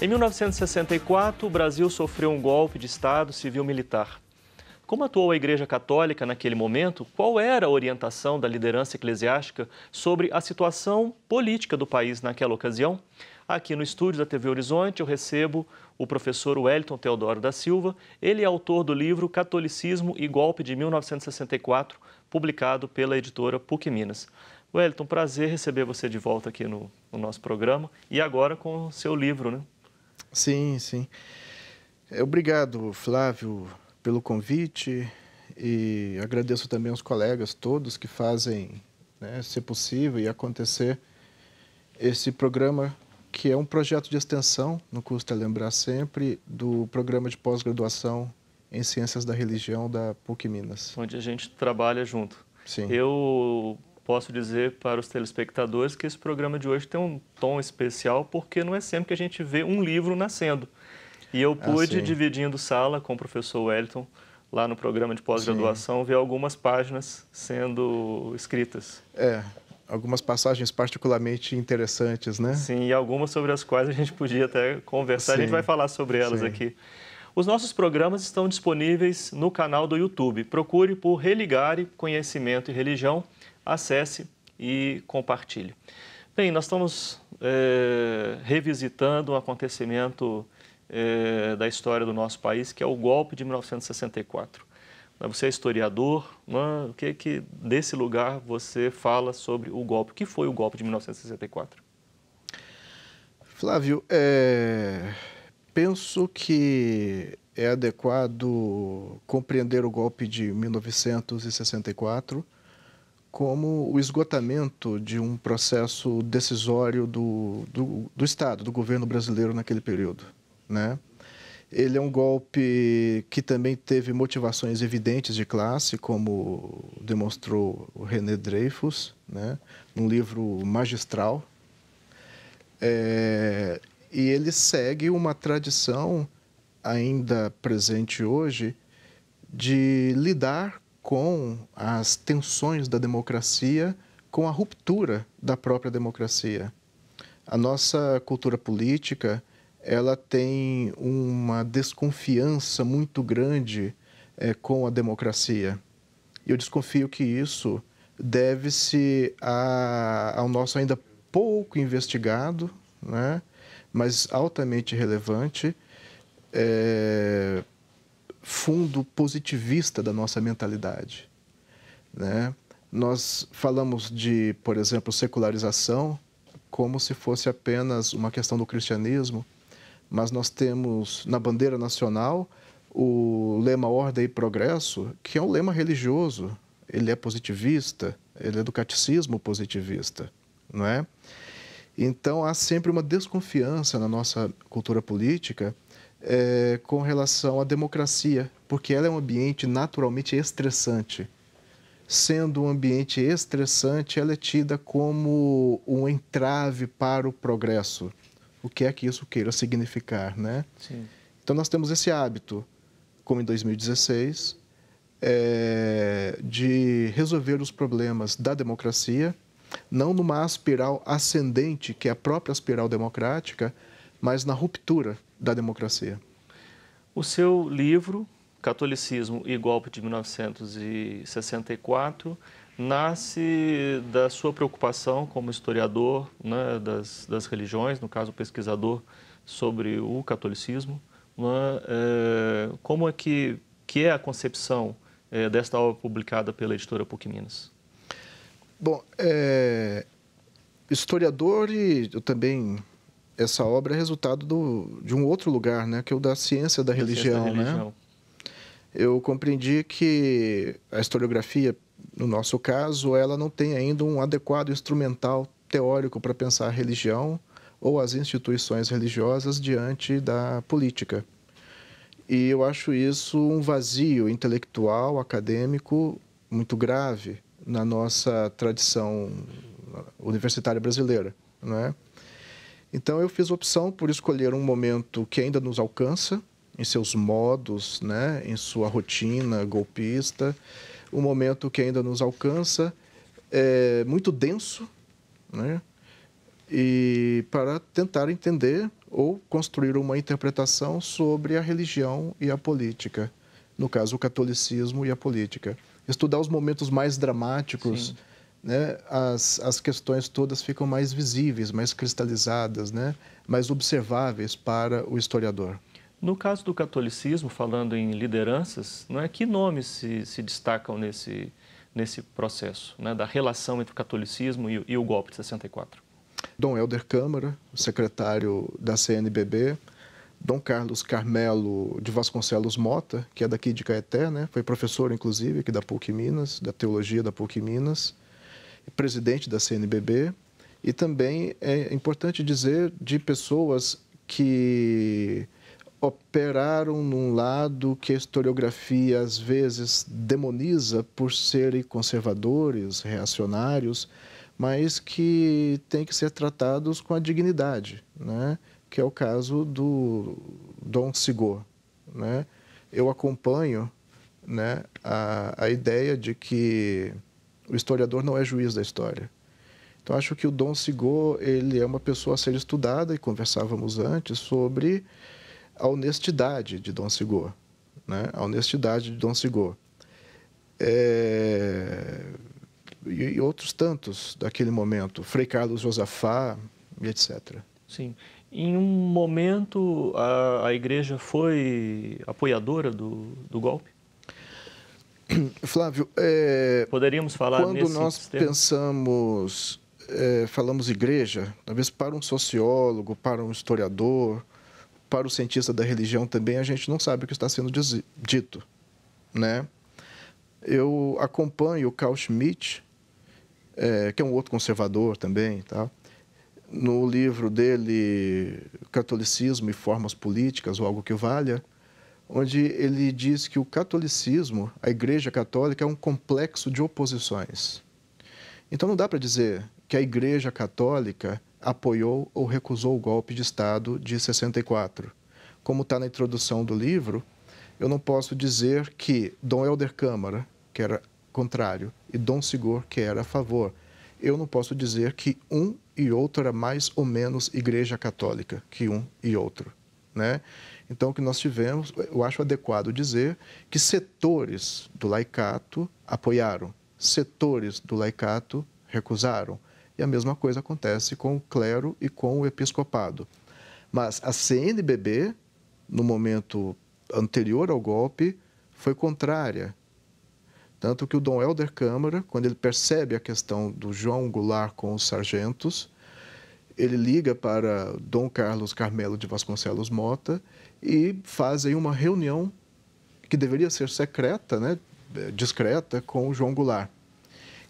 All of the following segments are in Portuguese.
Em 1964, o Brasil sofreu um golpe de Estado civil-militar. Como atuou a Igreja Católica naquele momento? Qual era a orientação da liderança eclesiástica sobre a situação política do país naquela ocasião? Aqui no estúdio da TV Horizonte, eu recebo o professor Wellington Teodoro da Silva. Ele é autor do livro Catolicismo e Golpe de 1964, publicado pela editora PUC Minas. Wellington, prazer receber você de volta aqui no, no nosso programa e agora com o seu livro, né? Sim, sim. É, obrigado, Flávio, pelo convite e agradeço também aos colegas todos que fazem né, ser possível e acontecer esse programa que é um projeto de extensão, não custa lembrar sempre, do programa de pós-graduação em Ciências da Religião da PUC Minas. Onde a gente trabalha junto. Sim. Eu posso dizer para os telespectadores que esse programa de hoje tem um tom especial, porque não é sempre que a gente vê um livro nascendo. E eu ah, pude, ah, dividindo sala com o professor Wellington, lá no programa de pós-graduação, ver algumas páginas sendo escritas. É, algumas passagens particularmente interessantes, né? Sim, e algumas sobre as quais a gente podia até conversar. Sim, a gente vai falar sobre elas sim. aqui. Os nossos programas estão disponíveis no canal do YouTube. Procure por Religare Conhecimento e Religião acesse e compartilhe. Bem, nós estamos é, revisitando um acontecimento é, da história do nosso país, que é o golpe de 1964. Né, você é historiador, né, o que que desse lugar você fala sobre o golpe? O que foi o golpe de 1964? Flávio, é... penso que é adequado compreender o golpe de 1964 como o esgotamento de um processo decisório do, do, do Estado, do governo brasileiro naquele período. Né? Ele é um golpe que também teve motivações evidentes de classe, como demonstrou o René Dreyfus, né, num livro magistral. É, e ele segue uma tradição ainda presente hoje de lidar com as tensões da democracia, com a ruptura da própria democracia. A nossa cultura política ela tem uma desconfiança muito grande é, com a democracia. E eu desconfio que isso deve-se ao nosso ainda pouco investigado, né? mas altamente relevante, é, fundo positivista da nossa mentalidade. Né? Nós falamos de, por exemplo, secularização como se fosse apenas uma questão do cristianismo, mas nós temos na bandeira nacional o lema Ordem e Progresso, que é um lema religioso, ele é positivista, ele é do catecismo positivista, não é? Então há sempre uma desconfiança na nossa cultura política é, com relação à democracia, porque ela é um ambiente naturalmente estressante. Sendo um ambiente estressante, ela é tida como um entrave para o progresso. O que é que isso queira significar, né? Sim. Então nós temos esse hábito, como em 2016, é, de resolver os problemas da democracia, não numa aspiral ascendente, que é a própria aspiral democrática, mas na ruptura da democracia. O seu livro, Catolicismo e Golpe de 1964, nasce da sua preocupação como historiador né, das, das religiões, no caso pesquisador sobre o catolicismo. Né, é, como é que, que é a concepção é, desta obra publicada pela editora PUC Minas? Bom, é, historiador e eu também essa obra é resultado do, de um outro lugar, né? Que é o da ciência da, da religião, ciência da né? Eu compreendi que a historiografia, no nosso caso, ela não tem ainda um adequado instrumental teórico para pensar a religião ou as instituições religiosas diante da política. E eu acho isso um vazio intelectual, acadêmico muito grave na nossa tradição universitária brasileira, não é? Então eu fiz opção por escolher um momento que ainda nos alcança, em seus modos, né, em sua rotina golpista, um momento que ainda nos alcança, é, muito denso, né, e para tentar entender ou construir uma interpretação sobre a religião e a política, no caso o catolicismo e a política, estudar os momentos mais dramáticos. Sim né, as, as questões todas ficam mais visíveis, mais cristalizadas, né, mais observáveis para o historiador. No caso do catolicismo, falando em lideranças, não é que nomes se, se destacam nesse, nesse processo, né, da relação entre o catolicismo e, e o golpe de 64? Dom Helder Câmara, secretário da CNBB, Dom Carlos Carmelo de Vasconcelos Mota, que é daqui de Caeté, né? Foi professor, inclusive, aqui da PUC Minas, da Teologia da PUC Minas presidente da CNBB, e também é importante dizer de pessoas que operaram num lado que a historiografia às vezes demoniza por serem conservadores, reacionários, mas que têm que ser tratados com a dignidade, né? que é o caso do Dom Sigor. Né? Eu acompanho né, a, a ideia de que o historiador não é juiz da história. Então acho que o Dom Sigô ele é uma pessoa a ser estudada e conversávamos antes sobre a honestidade de Dom Sigô, né? A honestidade de Dom Sigô. É... E outros tantos daquele momento, Frei Carlos Josafá e etc. Sim. Em um momento, a, a igreja foi apoiadora do, do golpe? Flávio, é, poderíamos falar quando nós sistema? pensamos, é, falamos igreja, talvez para um sociólogo, para um historiador, para o cientista da religião também, a gente não sabe o que está sendo dito, né? Eu acompanho o Carl Schmitt, é, que é um outro conservador também, tá? No livro dele, Catolicismo e Formas Políticas, ou algo que valha, onde ele diz que o catolicismo, a Igreja Católica, é um complexo de oposições. Então não dá para dizer que a Igreja Católica apoiou ou recusou o golpe de Estado de 64. Como está na introdução do livro, eu não posso dizer que Dom Helder Câmara, que era contrário, e Dom Sigor, que era a favor. Eu não posso dizer que um e outro era mais ou menos Igreja Católica que um e outro. Né? Então, o que nós tivemos, eu acho adequado dizer que setores do laicato apoiaram, setores do laicato recusaram. E a mesma coisa acontece com o clero e com o episcopado. Mas a CNBB, no momento anterior ao golpe, foi contrária. Tanto que o Dom Helder Câmara, quando ele percebe a questão do João Goulart com os sargentos, ele liga para Dom Carlos Carmelo de Vasconcelos Mota e fazem uma reunião que deveria ser secreta, né, discreta, com João Goulart.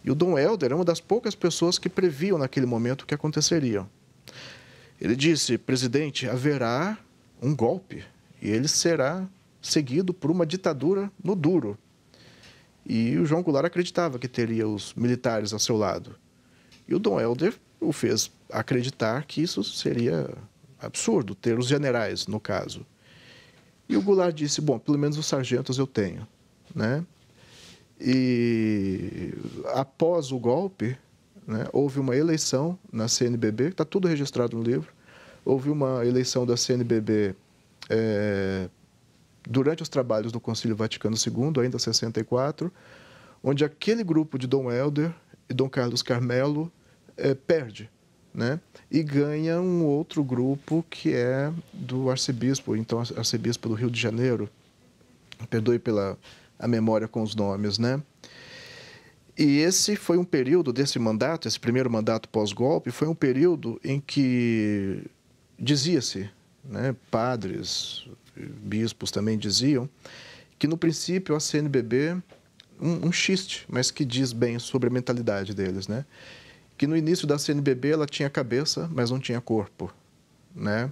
E o Dom Helder é uma das poucas pessoas que previam naquele momento o que aconteceria. Ele disse: presidente, haverá um golpe e ele será seguido por uma ditadura no duro. E o João Goulart acreditava que teria os militares a seu lado. E o Dom Helder o fez acreditar que isso seria absurdo, ter os generais, no caso. E o Goulart disse: Bom, pelo menos os sargentos eu tenho. Né? E após o golpe, né, houve uma eleição na CNBB, está tudo registrado no livro. Houve uma eleição da CNBB é, durante os trabalhos do Concílio Vaticano II, ainda 64, onde aquele grupo de Dom Helder e Dom Carlos Carmelo é, perde, né? E ganha um outro grupo que é do arcebispo, então arcebispo do Rio de Janeiro. Perdoe pela a memória com os nomes, né? E esse foi um período desse mandato, esse primeiro mandato pós-golpe, foi um período em que dizia-se, né, padres, bispos também diziam, que no princípio a CNBB, um, um xiste, mas que diz bem sobre a mentalidade deles, né? que no início da CNBB ela tinha cabeça, mas não tinha corpo, né?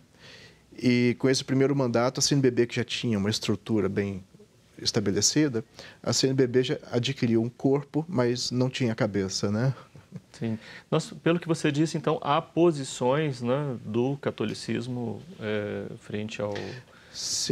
E com esse primeiro mandato, a CNBB, que já tinha uma estrutura bem estabelecida, a CNBB já adquiriu um corpo, mas não tinha cabeça, né? Sim. Nós, pelo que você disse, então, há posições né, do catolicismo é, frente ao,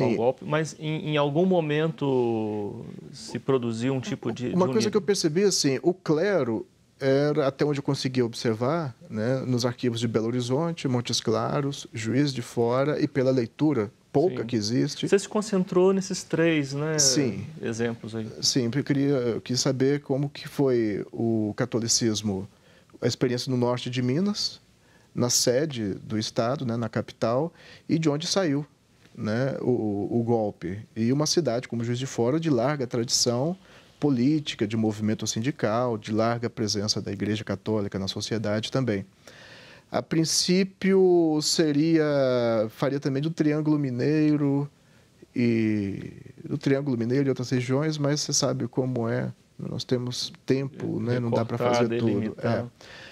ao, golpe, mas em, em, algum momento se produziu um tipo de... Uma de coisa que eu percebi, assim, o clero era, até onde eu consegui observar, né, nos arquivos de Belo Horizonte, Montes Claros, Juiz de Fora e pela leitura pouca Sim. que existe. Você se concentrou nesses três, né? Sim. Exemplos aí. Sim, eu queria eu quis saber como que foi o catolicismo, a experiência no norte de Minas, na sede do estado, né, na capital, e de onde saiu, né, o, o golpe. E uma cidade como Juiz de Fora de larga tradição política, de movimento sindical, de larga presença da Igreja Católica na sociedade também. A princípio seria faria também do Triângulo Mineiro e do Triângulo Mineiro e outras regiões, mas você sabe como é, nós temos tempo, é, né? não dá para fazer delimitar. tudo. É.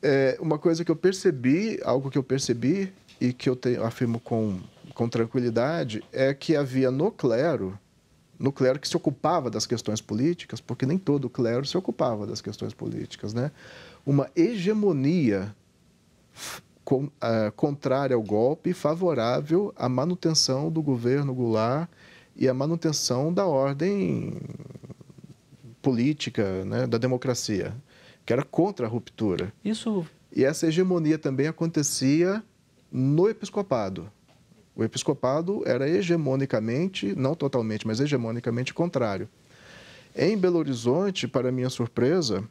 É, uma coisa que eu percebi, algo que eu percebi e que eu te, afirmo com, com tranquilidade, é que havia no clero no clero que se ocupava das questões políticas, porque nem todo clero se ocupava das questões políticas, né? Uma hegemonia com, uh, contrária ao golpe, favorável à manutenção do governo Goulart e à manutenção da ordem política, né, da democracia, que era contra a ruptura. Isso. E essa hegemonia também acontecia no episcopado. O episcopado era hegemonicamente, não totalmente, mas hegemonicamente contrário. Em Belo Horizonte, para minha surpresa,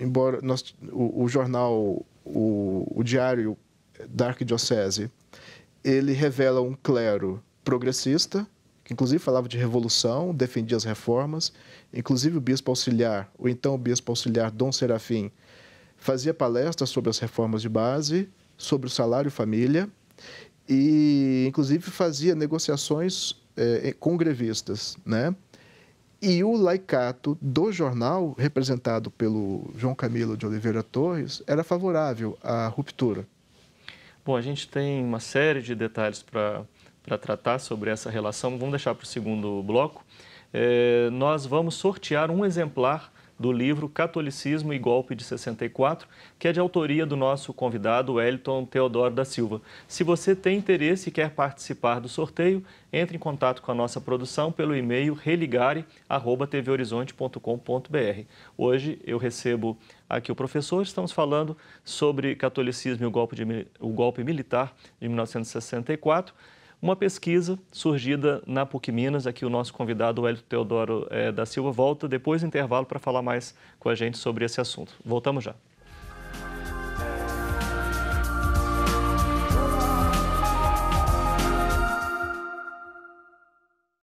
embora nós, o, o, jornal, o, o diário da Arquidiocese, ele revela um clero progressista, que inclusive falava de revolução, defendia as reformas, inclusive o bispo auxiliar, o então bispo auxiliar Dom Serafim, fazia palestras sobre as reformas de base, sobre o salário família, e inclusive fazia negociações é, com grevistas, né? E o laicato do jornal, representado pelo João Camilo de Oliveira Torres, era favorável à ruptura. Bom, a gente tem uma série de detalhes para tratar sobre essa relação. Vamos deixar para o segundo bloco. É, nós vamos sortear um exemplar do livro Catolicismo e Golpe de 64, que é de autoria do nosso convidado Wellington Teodoro da Silva. Se você tem interesse e quer participar do sorteio, entre em contato com a nossa produção pelo e-mail religare@tvhorizonte.com.br. Hoje eu recebo aqui o professor, estamos falando sobre catolicismo e o golpe, de, o golpe militar de 1964 uma pesquisa surgida na PUC Minas. Aqui o nosso convidado, o Hélio Teodoro é, da Silva, volta depois do intervalo para falar mais com a gente sobre esse assunto. Voltamos já.